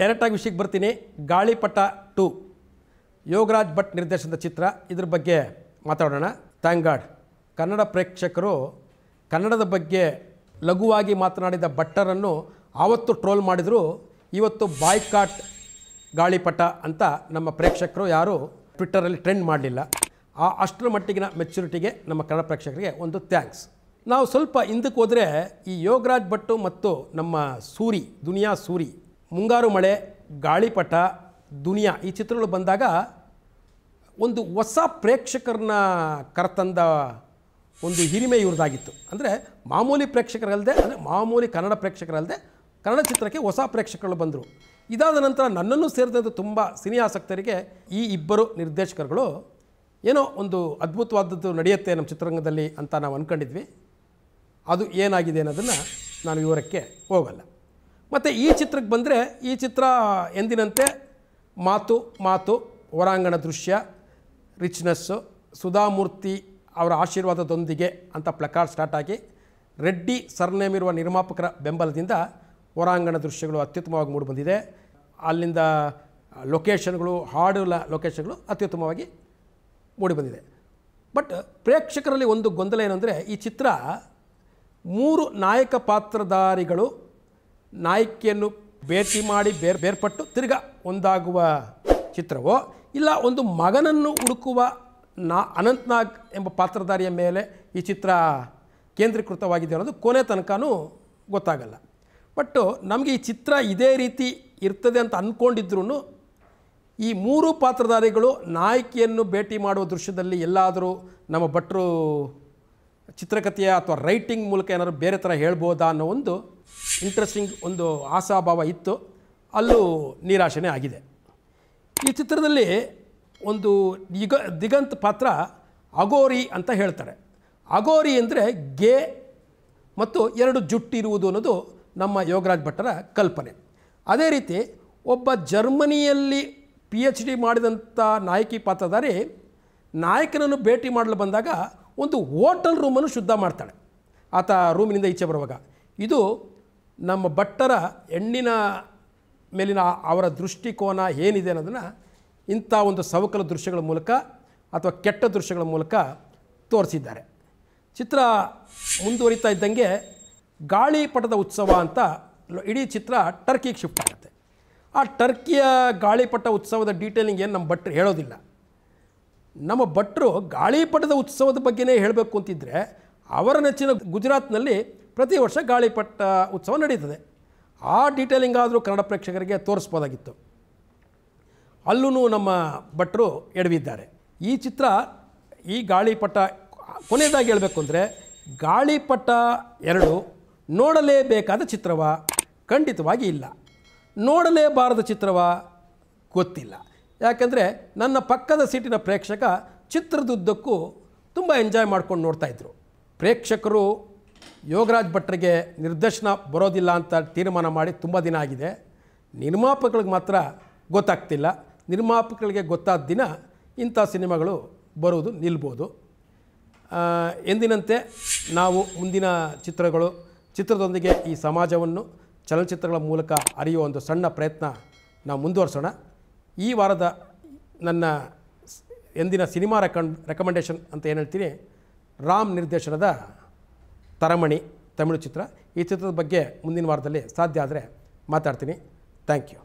ಡೈರೆಕ್ಟಾಗಿ ವಿಷಯಕ್ಕೆ ಬರ್ತೀನಿ ಗಾಳಿಪಟ ಟು ಯೋಗರಾಜ್ ಭಟ್ ನಿರ್ದೇಶನದ ಚಿತ್ರ ಇದ್ರ ಬಗ್ಗೆ ಮಾತಾಡೋಣ ಥ್ಯಾಂಕ್ ಗಾಡ್ ಕನ್ನಡ ಪ್ರೇಕ್ಷಕರು ಕನ್ನಡದ ಬಗ್ಗೆ ಲಘುವಾಗಿ ಮಾತನಾಡಿದ ಭಟ್ಟರನ್ನು ಆವತ್ತು ಟ್ರೋಲ್ ಮಾಡಿದರೂ ಇವತ್ತು ಬಾಯ್ಕಾಟ್ ಗಾಳಿಪಟ ಅಂತ ನಮ್ಮ ಪ್ರೇಕ್ಷಕರು ಯಾರೂ ಟ್ವಿಟ್ಟರಲ್ಲಿ ಟ್ರೆಂಡ್ ಮಾಡಲಿಲ್ಲ ಆ ಅಷ್ಟರ ಮಟ್ಟಿಗಿನ ಮೆಚ್ಯೂರಿಟಿಗೆ ನಮ್ಮ ಕನ್ನಡ ಪ್ರೇಕ್ಷಕರಿಗೆ ಒಂದು ಥ್ಯಾಂಕ್ಸ್ ನಾವು ಸ್ವಲ್ಪ ಹಿಂದಕ್ಕೆ ಹೋದರೆ ಈ ಯೋಗರಾಜ್ ಭಟ್ಟು ಮತ್ತು ನಮ್ಮ ಸೂರಿ ದುನಿಯಾ ಸೂರಿ ಮುಂಗಾರು ಮಳೆ ಗಾಳಿಪಟ ದುನಿಯಾ ಈ ಚಿತ್ರಗಳು ಬಂದಾಗ ಒಂದು ಹೊಸ ಪ್ರೇಕ್ಷಕರನ್ನ ಕರೆತಂದ ಒಂದು ಹಿರಿಮೆ ಇವ್ರದ್ದಾಗಿತ್ತು ಅಂದರೆ ಮಾಮೂಲಿ ಪ್ರೇಕ್ಷಕರಲ್ಲದೆ ಅಂದರೆ ಮಾಮೂಲಿ ಕನ್ನಡ ಪ್ರೇಕ್ಷಕರಲ್ಲದೆ ಕನ್ನಡ ಚಿತ್ರಕ್ಕೆ ಹೊಸ ಪ್ರೇಕ್ಷಕರು ಬಂದರು ಇದಾದ ನಂತರ ನನ್ನನ್ನು ಸೇರಿದಂತೆ ತುಂಬ ಸಿನಿ ಆಸಕ್ತರಿಗೆ ಈ ಇಬ್ಬರು ನಿರ್ದೇಶಕರುಗಳು ಏನೋ ಒಂದು ಅದ್ಭುತವಾದದ್ದು ನಡೆಯುತ್ತೆ ನಮ್ಮ ಚಿತ್ರರಂಗದಲ್ಲಿ ಅಂತ ನಾವು ಅಂದ್ಕೊಂಡಿದ್ವಿ ಅದು ಏನಾಗಿದೆ ಅನ್ನೋದನ್ನು ನಾನು ವಿವರಕ್ಕೆ ಹೋಗಲ್ಲ ಮತ್ತು ಈ ಚಿತ್ರಕ್ಕೆ ಬಂದರೆ ಈ ಚಿತ್ರ ಎಂದಿನಂತೆ ಮಾತು ಮಾತು ಹೊರಾಂಗಣ ದೃಶ್ಯ ರಿಚ್ನೆಸ್ಸು ಸುಧಾಮೂರ್ತಿ ಅವರ ಆಶೀರ್ವಾದದೊಂದಿಗೆ ಅಂತ ಪ್ಲಕಾರ್ಡ್ ಸ್ಟಾರ್ಟ್ ಆಗಿ ರೆಡ್ಡಿ ಸರ್ನೇಮ್ ಇರುವ ನಿರ್ಮಾಪಕರ ಬೆಂಬಲದಿಂದ ಹೊರಾಂಗಣ ದೃಶ್ಯಗಳು ಅತ್ಯುತ್ತಮವಾಗಿ ಮೂಡಿಬಂದಿದೆ ಅಲ್ಲಿಂದ ಲೊಕೇಶನ್ಗಳು ಹಾಡು ಲೊಕೇಶನ್ಗಳು ಅತ್ಯುತ್ತಮವಾಗಿ ಮೂಡಿಬಂದಿದೆ ಬಟ್ ಪ್ರೇಕ್ಷಕರಲ್ಲಿ ಒಂದು ಗೊಂದಲ ಏನಂದರೆ ಈ ಚಿತ್ರ ಮೂರು ನಾಯಕ ಪಾತ್ರಧಾರಿಗಳು ನಾಯಕಿಯನ್ನು ಭೇಟಿ ಮಾಡಿ ಬೇರ್ ಬೇರ್ಪಟ್ಟು ತಿರ್ಗ ಒಂದಾಗುವ ಚಿತ್ರವೋ ಇಲ್ಲ ಒಂದು ಮಗನನ್ನು ಹುಡುಕುವ ನಾ ಅನಂತ್ನಾಗ್ ಎಂಬ ಪಾತ್ರಧಾರಿಯ ಮೇಲೆ ಈ ಚಿತ್ರ ಕೇಂದ್ರೀಕೃತವಾಗಿದೆ ಅನ್ನೋದು ಕೊನೆ ತನಕನೂ ಗೊತ್ತಾಗಲ್ಲ ಬಟ್ಟು ನಮಗೆ ಈ ಚಿತ್ರ ಇದೇ ರೀತಿ ಇರ್ತದೆ ಅಂತ ಅಂದ್ಕೊಂಡಿದ್ರೂ ಈ ಮೂರು ಪಾತ್ರಧಾರಿಗಳು ನಾಯಕಿಯನ್ನು ಭೇಟಿ ಮಾಡುವ ದೃಶ್ಯದಲ್ಲಿ ಎಲ್ಲಾದರೂ ನಮ್ಮ ಭಟ್ರು ಚಿತ್ರಕಥೆಯ ಅಥವಾ ರೈಟಿಂಗ್ ಮೂಲಕ ಏನಾದರೂ ಬೇರೆ ಥರ ಹೇಳ್ಬೋದಾ ಅನ್ನೋ ಒಂದು ಇಂಟ್ರೆಸ್ಟಿಂಗ್ ಒಂದು ಆಶಾಭಾವ ಇತ್ತು ಅಲ್ಲೂ ನಿರಾಶನೆ ಆಗಿದೆ ಈ ಚಿತ್ರದಲ್ಲಿ ಒಂದು ದಿಗ ದಿಗಂತ ಪಾತ್ರ ಅಗೋರಿ ಅಂತ ಹೇಳ್ತಾರೆ ಅಗೋರಿ ಅಂದರೆ ಗೆ ಮತ್ತು ಎರಡು ಜುಟ್ಟಿರುವುದು ಅನ್ನೋದು ನಮ್ಮ ಯೋಗರಾಜ್ ಭಟ್ಟರ ಕಲ್ಪನೆ ಅದೇ ರೀತಿ ಒಬ್ಬ ಜರ್ಮನಿಯಲ್ಲಿ ಪಿ ಎಚ್ ಡಿ ಮಾಡಿದಂಥ ನಾಯಕಿ ಪಾತ್ರಧಾರಿ ನಾಯಕನನ್ನು ಭೇಟಿ ಮಾಡಲು ಬಂದಾಗ ಒಂದು ಹೋಟೆಲ್ ರೂಮನ್ನು ಶುದ್ಧ ಮಾಡ್ತಾಳೆ ಆತ ರೂಮಿನಿಂದ ಈಚೆ ಬರುವಾಗ ಇದು ನಮ್ಮ ಭಟ್ಟರ ಹೆಣ್ಣಿನ ಮೇಲಿನ ಅವರ ದೃಷ್ಟಿಕೋನ ಏನಿದೆ ಅನ್ನೋದನ್ನು ಇಂಥ ಒಂದು ಸವಕಲ ದೃಶ್ಯಗಳ ಮೂಲಕ ಅಥವಾ ಕೆಟ್ಟ ದೃಶ್ಯಗಳ ಮೂಲಕ ತೋರಿಸಿದ್ದಾರೆ ಚಿತ್ರ ಮುಂದುವರಿತಾ ಇದ್ದಂಗೆ ಗಾಳಿಪಟದ ಉತ್ಸವ ಅಂತ ಇಡೀ ಚಿತ್ರ ಟರ್ಕಿಗೆ ಶಿಫ್ಟ್ ಆಗುತ್ತೆ ಆ ಟರ್ಕಿಯ ಗಾಳಿಪಟ ಉತ್ಸವದ ಡೀಟೇಲಿಂಗ್ ಏನು ನಮ್ಮ ಭಟ್ರು ಹೇಳೋದಿಲ್ಲ ನಮ್ಮ ಭಟ್ರು ಗಾಳಿಪಟದ ಉತ್ಸವದ ಬಗ್ಗೆನೇ ಹೇಳಬೇಕು ಅಂತಿದ್ದರೆ ಅವರ ನೆಚ್ಚಿನ ಗುಜರಾತ್ನಲ್ಲಿ ಪ್ರತಿ ವರ್ಷ ಗಾಳಿಪಟ್ಟ ಉತ್ಸವ ನಡೀತದೆ ಆ ಡೀಟೇಲಿಂಗ್ ಆದರೂ ಕನ್ನಡ ಪ್ರೇಕ್ಷಕರಿಗೆ ತೋರಿಸ್ಬೋದಾಗಿತ್ತು ಅಲ್ಲೂ ನಮ್ಮ ಭಟ್ರು ಎಡವಿದ್ದಾರೆ ಈ ಚಿತ್ರ ಈ ಗಾಳಿಪಟ ಕೊನೆಯದಾಗಿ ಹೇಳಬೇಕು ಅಂದರೆ ಗಾಳಿಪಟ ಎರಡು ನೋಡಲೇಬೇಕಾದ ಚಿತ್ರವ ಖಂಡಿತವಾಗಿ ಇಲ್ಲ ನೋಡಲೇಬಾರದ ಚಿತ್ರವ ಗೊತ್ತಿಲ್ಲ ಯಾಕೆಂದರೆ ನನ್ನ ಪಕ್ಕದ ಸೀಟಿನ ಪ್ರೇಕ್ಷಕ ಚಿತ್ರದುದ್ದಕ್ಕೂ ತುಂಬ ಎಂಜಾಯ್ ಮಾಡ್ಕೊಂಡು ನೋಡ್ತಾಯಿದ್ರು ಪ್ರೇಕ್ಷಕರು ಯೋಗರಾಜ್ ಭಟ್ರಿಗೆ ನಿರ್ದೇಶನ ಬರೋದಿಲ್ಲ ಅಂತ ತೀರ್ಮಾನ ಮಾಡಿ ತುಂಬ ದಿನ ಆಗಿದೆ ನಿರ್ಮಾಪಕಗಳಿಗೆ ಮಾತ್ರ ಗೊತ್ತಾಗ್ತಿಲ್ಲ ನಿರ್ಮಾಪಕರಿಗೆ ಗೊತ್ತಾದ ದಿನ ಇಂಥ ಸಿನಿಮಾಗಳು ಬರುವುದು ನಿಲ್ಬೋದು ಎಂದಿನಂತೆ ನಾವು ಮುಂದಿನ ಚಿತ್ರಗಳು ಚಿತ್ರದೊಂದಿಗೆ ಈ ಸಮಾಜವನ್ನು ಚಲನಚಿತ್ರಗಳ ಮೂಲಕ ಅರಿಯುವ ಒಂದು ಸಣ್ಣ ಪ್ರಯತ್ನ ನಾವು ಮುಂದುವರಿಸೋಣ ಈ ವಾರದ ನನ್ನ ಎಂದಿನ ಸಿನಿಮಾ ರೆಕಮ್ ರೆಕಮೆಂಡೇಷನ್ ಅಂತ ಏನು ಹೇಳ್ತೀನಿ ರಾಮ್ ನಿರ್ದೇಶನದ ತರಮಣಿ ತಮಿಳು ಚಿತ್ರ ಈ ಚಿತ್ರದ ಬಗ್ಗೆ ಮುಂದಿನ ವಾರದಲ್ಲಿ ಸಾಧ್ಯ ಆದರೆ ಮಾತಾಡ್ತೀನಿ ಥ್ಯಾಂಕ್ ಯು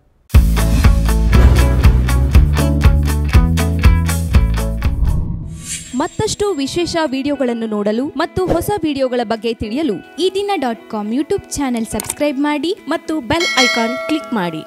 ಮತ್ತಷ್ಟು ವಿಶೇಷ ವಿಡಿಯೋಗಳನ್ನು ನೋಡಲು ಮತ್ತು ಹೊಸ ವಿಡಿಯೋಗಳ ಬಗ್ಗೆ ತಿಳಿಯಲು ಈ ದಿನ dot com YouTube channel subscribe ಮಾಡಿ ಮತ್ತು ಬೆಲ್ ಐಕಾನ್ ಕ್ಲಿಕ್ ಮಾಡಿ